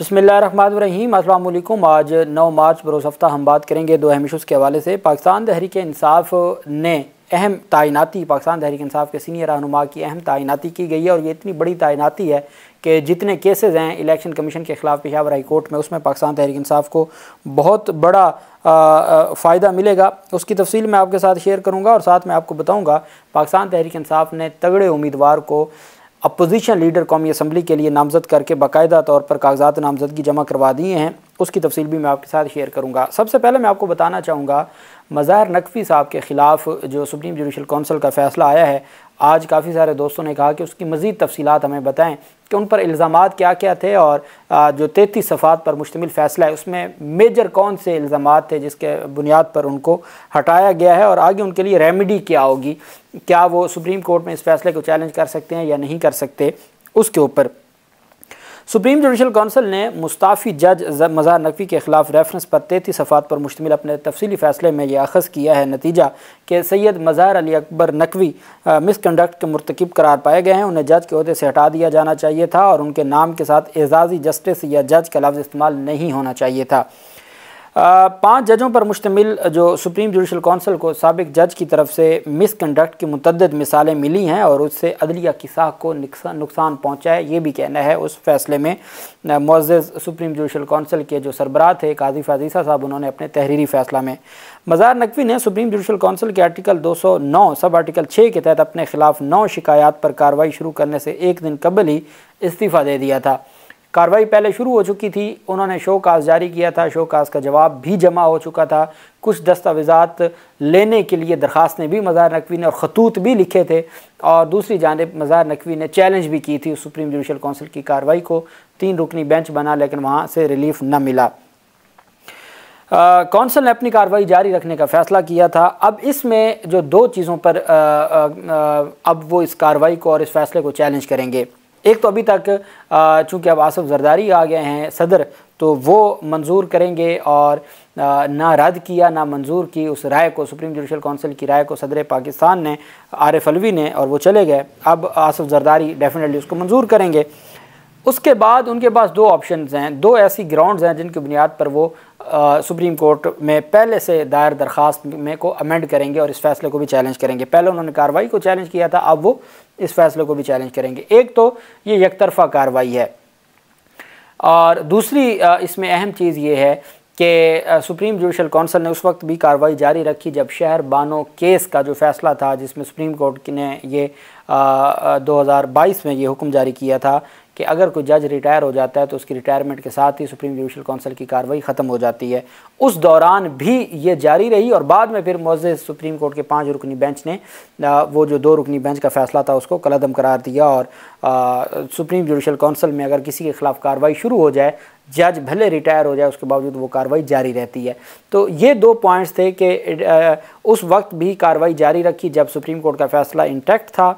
बसमीम अल्लाम आज 9 मार्च बरोज़ हफ्ता हम बात करेंगे दो अहम इशूज़ के हवाले से पाकिस्तान तहरीक इंसाफ ने अहम तैनाती पाकिस्तान तहरीक इंसाफ के सीनियर रहनम की अहम तैनाती की गई है और ये इतनी बड़ी तैनाती है कि जितने केसेज़ हैं इलेक्शन कमीशन के ख़िलाफ़ पिशावर हाई कोर्ट में उसमें पाकिस्तान तहरीक इंसाफ को बहुत बड़ा फ़ायदा मिलेगा उसकी तफसील मैं आपके साथ शेयर करूँगा और साथ में आपको बताऊँगा पाकिस्तान तहरीक इंसाफ ने तगड़े उम्मीदवार को अपोजिशन लीडर कौमी असम्बली के लिए नामजद करके बाकायदा तौर पर कागजात नामजदगी जमा करवा दिए हैं उसकी तफसील भी मैं आपके साथ शेयर करूँगा सबसे पहले मैं आपको बताना चाहूँगा मज़ाहर नकवी साहब के ख़िलाफ़ जो सुप्रीम जुडिशल कौंसिल का फ़ैसला आया है आज काफ़ी सारे दोस्तों ने कहा कि उसकी मज़ीद तफसीत हमें बताएं कि उन पर इल्ज़ाम क्या क्या थे और जो तैतीस सफ़ात पर मुश्तमिल फ़ैसला है उसमें मेजर कौन से इल्ज़ाम थे जिसके बुनियाद पर उनको हटाया गया है और आगे उनके लिए रेमेडी क्या होगी क्या वो सुप्रीम कोर्ट में इस फैसले को चैलेंज कर सकते हैं या नहीं कर सकते उसके ऊपर सुप्रीम जुडिशल कौंसिल ने मुस्ताफ़ी जज मज़ार नकवी के खिलाफ रेफरेंस पर तैतीस सफ़ात पर मुश्तमिल अपने तफसली फ़ैसले में यह अखज़ किया है नतीजा कि सैयद मज़ार अली अकबर नकवी मिसकंडक्ट के मरतकब करार पाए गए हैं उन्हें जज के अहदे से हटा दिया जाना चाहिए था और उनके नाम के साथ एजाजी जस्टिस या जज का लफ्ज़ इस्तेमाल नहीं होना चाहिए था पाँच जजों पर मुश्तमिल जो सुप्रीम जुडिशल कौंसिल को सबक जज की तरफ से मिसकंडक्ट की मतद मिसालें मिली हैं और उससे अदलिया की साख को नुकसान पहुँचा है ये भी कहना है उस फैसले में मोज़ सुप्रीम जुडिशल कौंसिल के जो सरबराह थे काजी फाजीसा साहब उन्होंने अपने तहरीरी फैसला में मज़ार नकवी ने सुप्रीम जुडिशल कौंसिल के आर्टिकल दो सौ नौ सब आर्टिकल छः के तहत अपने खिलाफ नौ शिकायात पर कार्रवाई शुरू करने से एक दिन कबल ही इस्तीफ़ा दे दिया था कार्रवाई पहले शुरू हो चुकी थी उन्होंने शो काज जारी किया था शो काज का जवाब भी जमा हो चुका था कुछ दस्तावेजात लेने के लिए दरखास्तें भी मज़ार नकवी ने और खतूत भी लिखे थे और दूसरी जानब मज़ार नकवी ने चैलेंज भी की थी सुप्रीम जुडिशल काउंसिल की कार्रवाई को तीन रुकनी बेंच बना लेकिन वहाँ से रिलीफ न मिला कौंसिल ने अपनी कार्रवाई जारी रखने का फैसला किया था अब इसमें जो दो चीज़ों पर आ, आ, आ, अब वो इस कार्रवाई को और इस फैसले को चैलेंज करेंगे एक तो अभी तक चूँकि अब आसफ़ जरदारी आ गए हैं सदर तो वो मंजूर करेंगे और ना रद्द किया ना मंजूर की उस राय को सुप्रीम जुडिशल काउंसिल की राय को सदर पाकिस्तान ने एफ अलवी ने और वो चले गए अब आसफ़ जरदारी डेफिनेटली उसको मंजूर करेंगे उसके बाद उनके पास दो ऑप्शन हैं दो ऐसी ग्राउंड हैं जिनकी बुनियाद पर वो आ, सुप्रीम कोर्ट में पहले से दायर दरख्वास्त में को अमेंड करेंगे और इस फैसले को भी चैलेंज करेंगे पहले उन्होंने कार्रवाई को चैलेंज किया था अब वो इस फैसले को भी चैलेंज करेंगे एक तो ये यकतरफा कार्रवाई है और दूसरी इसमें अहम चीज़ ये है कि सुप्रीम जुडिशल काउंसिल ने उस वक्त भी कार्रवाई जारी रखी जब शहर बानो केस का जो फैसला था जिसमें सुप्रीम कोर्ट ने ये आ, 2022 में ये हुक्म जारी किया था कि अगर कोई जज रिटायर हो जाता है तो उसकी रिटायरमेंट के साथ ही सुप्रीम जुडिशल काउंसिल की कार्रवाई ख़त्म हो जाती है उस दौरान भी ये जारी रही और बाद में फिर मौजे सुप्रीम कोर्ट के पाँच रुकनी बेंच ने वो जो दो रुकनी बेंच का फैसला था उसको कलदम करार दिया और सुप्रीम जुडिशल काउंसिल में अगर किसी के ख़िलाफ़ कार्रवाई शुरू हो जाए जज भले रिटायर हो जाए उसके बावजूद वो कार्रवाई जारी रहती है तो ये दो पॉइंट्स थे कि उस वक्त भी कार्रवाई जारी रखी जब सुप्रीम कोर्ट का फैसला इंटैक्ट था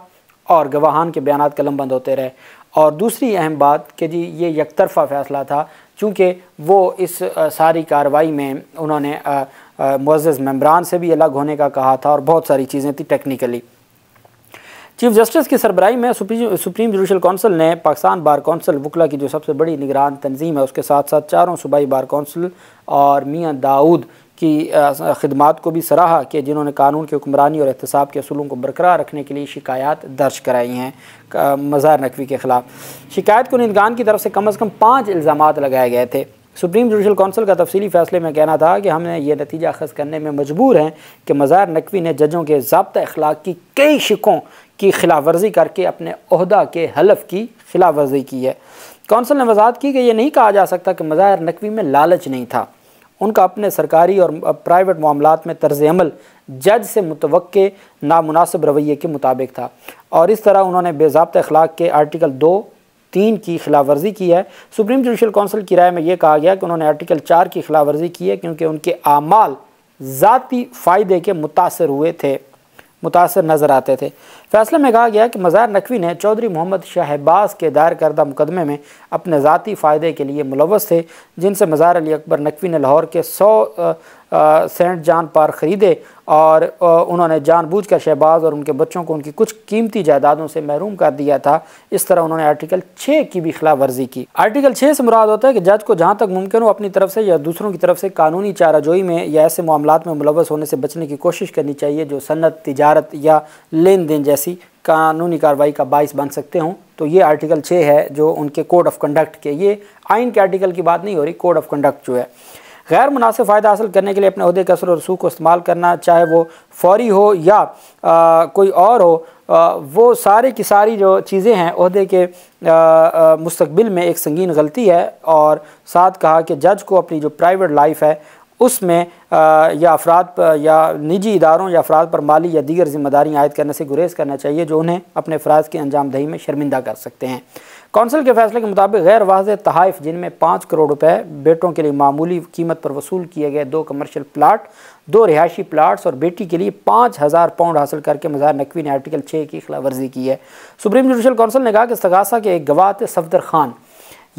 और गवाहान के बयान कलम बंद होते रहे और दूसरी अहम बात कि जी ये यकतरफा फ़ैसला था चूँकि वो इस सारी कार्रवाई में उन्होंने मुज्ज़ मम्बरान से भी अलग होने का कहा था और बहुत सारी चीज़ें थी टेक्निकली चीफ जस्टिस की सरबराही में सुप्रीम जुडिशल कौंसिल ने पाकिस्तान बार कौंसिल वकला की जो सबसे बड़ी निगरान तंजीम है उसके साथ साथ चारों सूबाई बार कौंसिल और मियाँ दाऊद की खदमात को भी सराहा कि जिन्होंने कानून की हुक्मरानी और एहतसाब के असूलों को बरकरार रखने के लिए शिकायत दर्ज कराई हैं मज़ार नकवी के ख़िलाफ़ शिकायत को निदगान की तरफ से कम अज़ कम पाँच इल्ज़ाम लगाए गए थे सुप्रीम जुडिशल कौंसिल का तफसीली फैसले में कहना था कि हमने ये नतीजा अखज़ करने में मजबूर हैं कि मज़ार नकवी ने जजों के जब्त अखलाक की कई शिकों की खिलाफ वर्जी करके अपने अहदा के हलफ की खिलाफ वर्जी की है कौंसिल ने वजाहत की कि यह नहीं कहा जा सकता कि मज़ार नकवी में लालच नहीं था उनका अपने सरकारी और प्राइवेट मामला में तर्ज अमल जज से मुतव नामनासब रवैये के मुताबिक था और इस तरह उन्होंने बेजाबत अखलाक के आर्टिकल दो तीन की खिलाफ वर्जी की है सुप्रीम जुडिशल कौंसिल की राय में यह कहा गया कि उन्होंने आर्टिकल चार की खिलाफ वर्जी की है क्योंकि उनके अमाल ज़ाती फ़ायदे के मुतासर हुए थे मुतासर नज़र आते थे फैसले में कहा गया कि मज़ार नकवी ने चौधरी मोहम्मद शहबाज के दायर करदा मुकदमे में अपने ज़ाती फ़ायदे के लिए मुलवस थे जिनसे मज़ार अली अकबर नकवी ने लाहौर के सौ सेंट जान पार ख़रीदे और आ, उन्होंने कर शहबाज और उनके बच्चों को उनकी कुछ कीमती जायदादों से महरूम कर दिया था इस तरह उन्होंने आर्टिकल छः की भी खिलाफ वर्जी की आर्टिकल छः से मुराद होता है कि जज को जहाँ तक मुमकिन हो अपनी तरफ से या दूसरों की तरफ से कानूनी चाराजोई में या ऐसे मामला में मुलवस होने से बचने की कोशिश करनी चाहिए जो सन्नत तजारत या लेन देन जैसे जैसी कानूनी कार्रवाई का बाइस बन सकते हों तो ये आर्टिकल छः है जो उनके कोड ऑफ कंडक्ट के ये आइन के आर्टिकल की बात नहीं हो रही कोड ऑफ कंडक्ट जो है गैर मुनासिब फ़ायदा हासिल करने के लिए अपने अहदे कसर और रसूख को इस्तेमाल करना चाहे वो फौरी हो या आ, कोई और हो आ, वो सारे की सारी जो चीज़ें हैं अहदे के मुस्तबिल में एक संगीन गलती है और साथ कहा कि जज को अपनी जो प्राइवेट लाइफ है उसमें या अफराद या निजी इदारों या अफराद पर माली या दीगर जिम्मेदारियाँ आयद करने से गुरेज करना चाहिए जो उन्हें अपने अफराज की अंजाम दही में शर्मिंदा कर सकते हैं कौंसिल के फैसले के मुताबिक गैर वाज तहफ जिनमें पाँच करोड़ रुपए बेटों के लिए मामूली कीमत पर वसूल किए गए दो कमर्शियल प्लाट दो रिहायशी प्लाट्स और बेटी के लिए पाँच हज़ार पाउंड हासिल करके मजार नकवी ने आर्टिकल छः की खिलाफ वर्जी की है सुप्रीम जुडिशल कौंसिल ने कहा कि सगासा के एक गवाह थे सफदर खान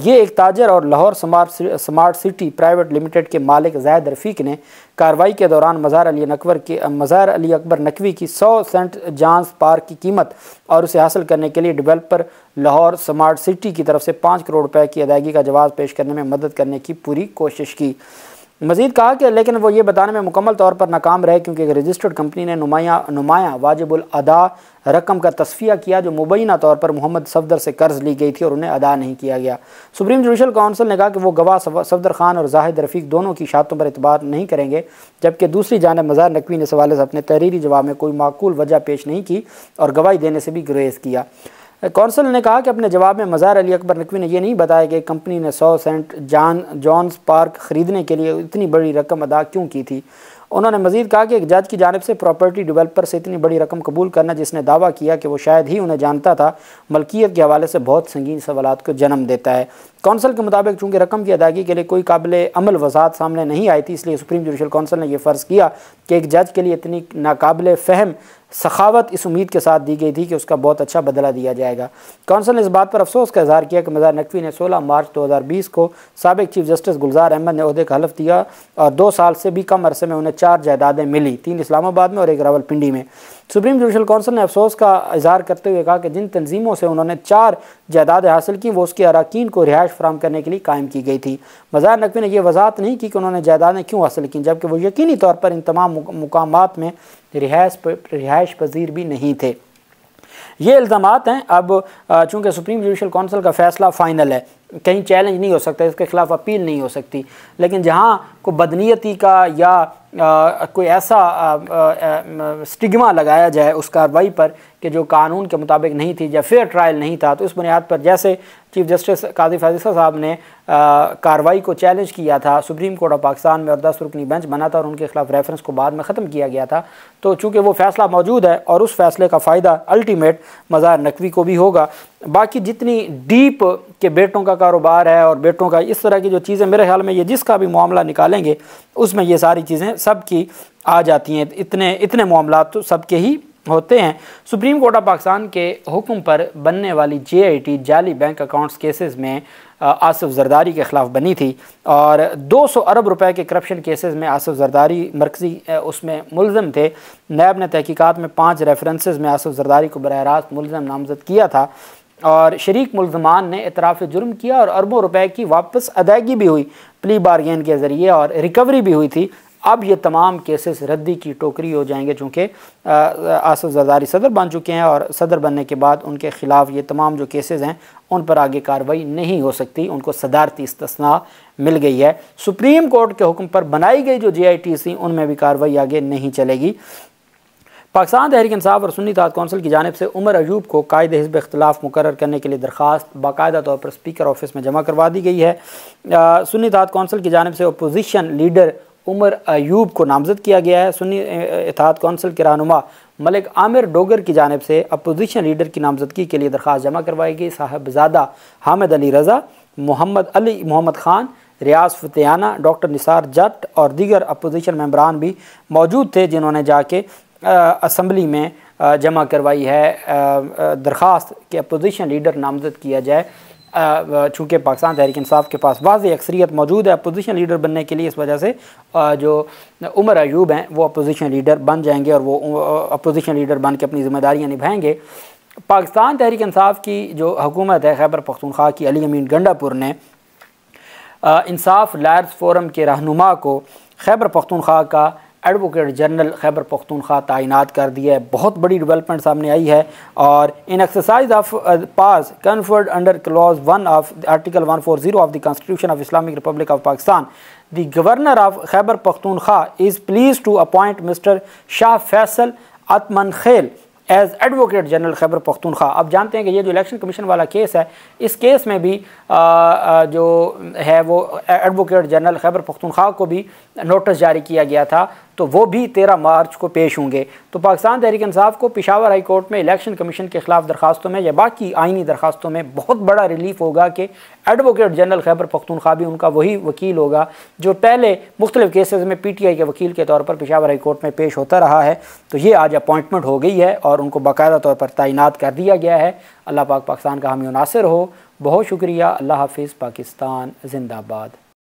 ये एक ताजर और Lahore smart city private limited के मालिक जायद रफ़ीक ने कार्रवाई के दौरान मज़ार अली अकबर के मज़ार अली अकबर नकवी की 100 सेंट जांस पार्क की कीमत और उसे हासिल करने के लिए डेवलपर लाहौर स्मार्ट सिटी की तरफ से पाँच करोड़ रुपए की अदायगी का जवाब पेश करने में मदद करने की पूरी कोशिश की मजीद कहा कि लेकिन वो ये बताने में मुकम्मल तौर पर नाकाम रहे क्योंकि एक रजिस्टर्ड कंपनी ने नुमाया नुमाया वाजिबुल अदा रकम का तस्फिया किया जो मुबैना तौर पर मोहम्मद सफदर से कर्ज ली गई थी और उन्हें अदा नहीं किया गया सुप्रीम जुडिशल काउंसिल ने कहा कि वो गवाह सफदर खान और जाहिद रफीक दोनों की शातों पर इतबार नहीं करेंगे जबकि दूसरी जानब मज़ार नकवी ने सवाल से अपने तहरीरी जवाब में कोई माकूल वजह पेश नहीं की और गवाही देने से भी गुरेज किया कौंसल ने कहा कि अपने जवाब में मज़ार अली अकबर नकवी ने यह नहीं बताया कि कंपनी ने सौ सेंट जान जॉन्स पार्क ख़रीदने के लिए इतनी बड़ी रकम अदा क्यों की थी उन्होंने मजीद कहा कि एक जज की जानब से प्रॉपर्टी डिवेलपर से इतनी बड़ी रकम कबूल करना जिसने दावा किया कि वो शायद ही उन्हें जानता था मलकियत के हवाले से बहुत संगीन सवाल को जन्म देता है कौंसल के मुताबिक चूँकि रकम की अदायगी के लिए कोई काबिल अमल वजात सामने नहीं आई थी इसलिए सुप्रीम जुडिशल कौंसल ने यह फ़र्ज़ किया कि एक जज के लिए इतनी नाकबिल फ़हम सखावत इस उम्मीद के साथ दी गई थी कि उसका बहुत अच्छा बदला दिया जाएगा कौंसल ने इस बात पर अफसोस का इजहार किया कि मजार नकवी ने 16 मार्च 2020 को सबक चीफ जस्टिस गुलजार अहमद ने अहदे का हलफ दिया और दो साल से भी कम अरसे में उन्हें चार जायदादें मिली तीन इस्लामाबाद में और एक रावलपिंडी में सुप्रीम जुडिशल कौंसिल ने अफसोस का इजहार करते हुए कहा कि जिन तंजीमों से उन्होंने चार जायदादें हासिल की वो उसके अरकान को रिहाइश फराम करने के लिए कायम की गई थी मज़ार नकवी ने यह वजाहत नहीं की कि उन्होंने जायदादें क्यों हासिल की जबकि वो यकीनी तौर पर इन तमाम मुकाम में रिहाइश रिहाइश पजीर भी नहीं थे ये इल्ज़ाम हैं अब चूँकि सुप्रीम जुडिशल कौंसिल का फैसला फ़ाइनल है कहीं चैलेंज नहीं हो सकता इसके ख़िलाफ़ अपील नहीं हो सकती लेकिन जहाँ को बदनीयती का या आ, कोई ऐसा आ, आ, स्टिग्मा लगाया जाए उस कार्रवाई पर कि जो कानून के मुताबिक नहीं थी या फेयर ट्रायल नहीं था तो इस बुनियाद पर जैसे चीफ जस्टिस काजी फाजिसा साहब ने कार्रवाई को चैलेंज किया था सुप्रीम कोर्ट ऑफ पाकिस्तान में और दस रुकनी बेंच बना था और उनके खिलाफ रेफरेंस को बाद में ख़त्म किया गया था तो चूँकि वो फैसला मौजूद है और उस फैसले का फ़ायदा अल्टीमेट मज़ार नकवी को भी होगा बाकी जितनी डीप के बेटों का कारोबार है और बेटों का इस तरह की जो चीज़ें मेरे ख्याल में ये जिसका भी मामला निकालेंगे उसमें ये सारी चीज़ें सब की आ जाती हैं इतने इतने मामला तो सब के ही होते हैं सुप्रीम कोर्ट ऑफ पाकिस्तान के हुक्म पर बनने वाली जे जाली बैंक अकाउंट्स केसेस में आसफ़ जरदारी के ख़िलाफ़ बनी थी और 200 अरब रुपए के करप्शन केसेस में आसफ़ जरदारी मरकज़ी उसमें मुलम थे नैब ने तहकीकात में पाँच रेफरेंसेस में आसफ़ जरदारी को बरह रास्त मुलम नामजद किया था और शरीक मुलजमान ने इतराफ़ जुर्म किया और अरबों रुपए की वापस अदायगी भी हुई प्ली बारगेन के ज़रिए और रिकवरी भी हुई थी अब ये तमाम केसेस रद्दी की टोकरी हो जाएंगे चूँकि आसफ़ जरदारी सदर बन चुके हैं और सदर बनने के बाद उनके ख़िलाफ़ ये तमाम जो केसेस हैं उन पर आगे कार्रवाई नहीं हो सकती उनको सदारती इस्तना मिल गई है सुप्रीम कोर्ट के हुक्म पर बनाई गई जो जे आई टी सी उनमें भी कार्रवाई आगे नहीं चलेगी पाकिस्तान तहरीक इंसाफ और सुन्नी तहत कौंसिल की जानब से उमर अयूब को कायद हिजब अख्तिलाफ़ मुकर करने के लिए दरख्वास्त बाकायदा तौर पर स्पीकर ऑफिस में जमा करवा दी गई है सुन्नी तहत कौंसिल की जानब से अपोजिशन लीडर उमर अयूब को नामजद किया गया है सुन्नी इतिहाद कौंसिल के रहनुमा मलिक आमिर डोगर की जानब से अपोजिशन लीडर की नामजदगी के लिए दरख्वास्त जमा करवाई गई साहबजादा हामिद अली रज़ा मोहम्मद अली मोहम्मद ख़ान रियाज फतेना डॉक्टर निसार जट और दीगर अपोजिशन मम्बरान भी मौजूद थे जिन्होंने जाके असम्बली में जमा करवाई है दरख्वास्त के अपोजिशन लीडर नामजद किया जाए चूँकि पाकिस्तान तहरीक इंसाफ के पास वाज अक्सरियत मौजूद है अपोजिशन लीडर बनने के लिए इस वजह से जो उमर अयूब हैं वो अपोजिशन लीडर बन जाएंगे और वो अपोजिशन लीडर बन के अपनी जिम्मेदारियाँ निभाएंगे पाकिस्तान तहरीक इंसाफ की जो हुकूमत है खैबर पख्तनख्वा की अली अमीन गंडापुर ने इंसाफ लायर्स फोरम के रहनुमा को खैबर पख्तनख्वा का एडवोकेट जनरल खैबर पख्तूनख्वा तैनात कर दिया है बहुत बड़ी डेवलपमेंट सामने आई है और in exercise of powers conferred under clause one of article one four zero of the constitution of Islamic republic of Pakistan the governor of Khyber Pakhtunkhwa is please to appoint mister Shah Faisal Utman Khel as advocate general Khyber Pakhtunkhwa अब जानते हैं कि ये जो election commission वाला case है इस case में भी आ, uh, आ, uh, जो है वो एडवोकेट जनरल खैबर पख्तूनख्वा को भी नोटिस जारी किया गया था तो वो भी तेरह मार्च को पेश होंगे तो पाकिस्तान तहरीक इंसाफ को पिशावर हाई कोर्ट में इलेक्शन कमीशन के खिलाफ दरखास्तों में या बाकी आइनी दरखास्तों में बहुत बड़ा रिलीफ होगा कि एडवोकेट जनरल खैबर पख्तूनख्वा भी उनका वही वकील होगा जो पहले मुख्तलिफ केसेज़ में पी टी आई के वकील के तौर पर पिशावर हाई कोर्ट में पेश होता रहा है तो ये आज अपॉइंटमेंट हो गई है और उनको बाकायदा तौर पर तैनात कर दिया गया है अल्लाह पाक पाकिस्तान का हमी हो बहुत शुक्रिया अल्लाह हाफिज़ पाकिस्तान जिंदाबाद